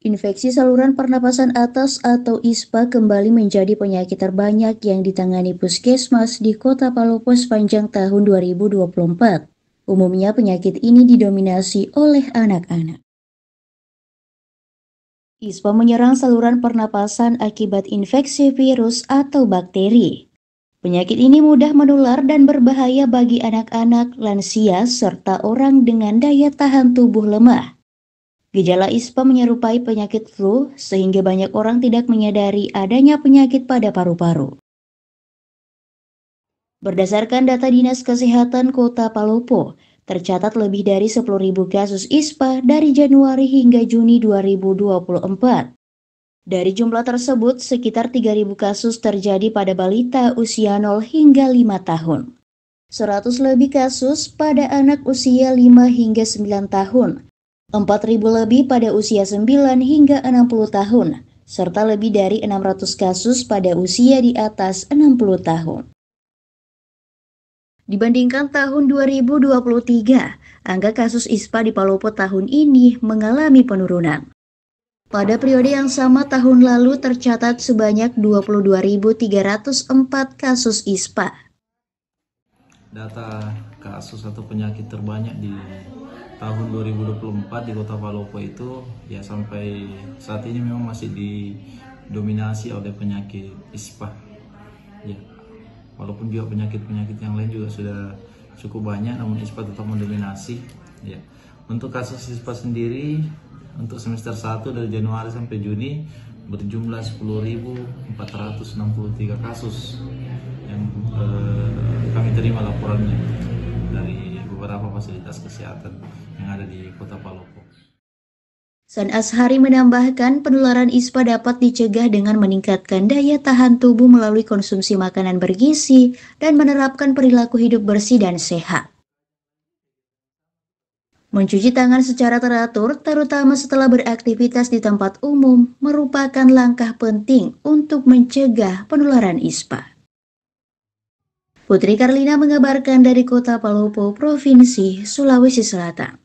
Infeksi saluran pernapasan atas atau ISPA kembali menjadi penyakit terbanyak yang ditangani puskesmas di kota Palopo sepanjang tahun 2024. Umumnya penyakit ini didominasi oleh anak-anak. ISPA menyerang saluran pernapasan akibat infeksi virus atau bakteri. Penyakit ini mudah menular dan berbahaya bagi anak-anak, lansia, serta orang dengan daya tahan tubuh lemah. Gejala ISPA menyerupai penyakit flu, sehingga banyak orang tidak menyadari adanya penyakit pada paru-paru. Berdasarkan data Dinas Kesehatan Kota Palopo, tercatat lebih dari 10.000 kasus ISPA dari Januari hingga Juni 2024. Dari jumlah tersebut, sekitar 3.000 kasus terjadi pada balita usia 0 hingga 5 tahun. 100 lebih kasus pada anak usia 5 hingga 9 tahun, 4.000 lebih pada usia 9 hingga 60 tahun, serta lebih dari 600 kasus pada usia di atas 60 tahun. Dibandingkan tahun 2023, angka kasus ISPA di Palopo tahun ini mengalami penurunan. Pada periode yang sama tahun lalu tercatat sebanyak 22.304 kasus ISPA. Data kasus atau penyakit terbanyak di tahun 2024 di Kota Palopo itu ya sampai saat ini memang masih didominasi oleh penyakit ispa. Ya. Walaupun juga penyakit-penyakit yang lain juga sudah cukup banyak namun ispa tetap mendominasi. Ya. Untuk kasus ispa sendiri untuk semester 1 dari Januari sampai Juni berjumlah 10.463 kasus yang eh, kami terima laporannya dari beberapa fasilitas kesehatan yang ada di Kota Palopo. San Ashari menambahkan penularan ISPA dapat dicegah dengan meningkatkan daya tahan tubuh melalui konsumsi makanan bergizi dan menerapkan perilaku hidup bersih dan sehat. Mencuci tangan secara teratur, terutama setelah beraktivitas di tempat umum, merupakan langkah penting untuk mencegah penularan ISPA. Putri Karlina mengabarkan dari kota Palopo, Provinsi Sulawesi Selatan.